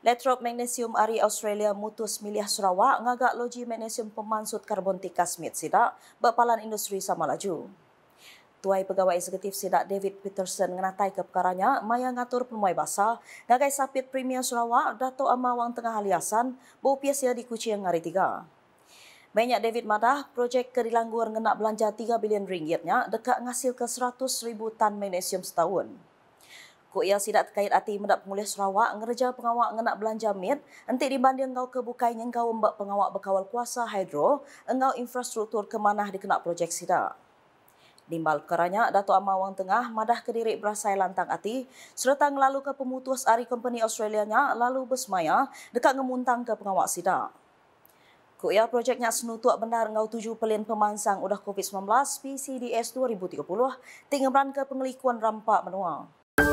Letrop Magnesium Ari Australia mutus milih Sarawak ngagak loji magnesium pemansut karbon tika smith sidak berpalan industri sama laju. Tuai Pegawai Eksekutif Sidak David Peterson mengatai ke perkaranya, maya ngatur pemuai basa, ngagai sapit Premier Sarawak, Dato' Amawang Tengah Aliasan, bau piasia di Kucing Ngari Tiga. Banyak David Madah, projek kedilanggur ngenak belanja 3 bilion ringgitnya dekat ngasil ke 100 ribu tan magnesium setahun. Ko yang sidak terkait hati mendak pemulih Sarawak, ngerja pengawak ngenak belanja mit, nanti dibanding kau kebukainya kau mbak pengawak berkawal kuasa hidro, engau infrastruktur kemana dikenak projek sidak. Dimbal keranya, Dato' Amawang Tengah madah kedirik berasai lantang ati, serta ngelalu ke pemutus Ari Company nya lalu bersemaya dekat ngemuntang ke pengawak sidak. Ku ia projeknya senutuak benar ngau tuju pelin pemansang udah COVID-19 PCDS 2030 tinggal ke pengelikuan rampak manual.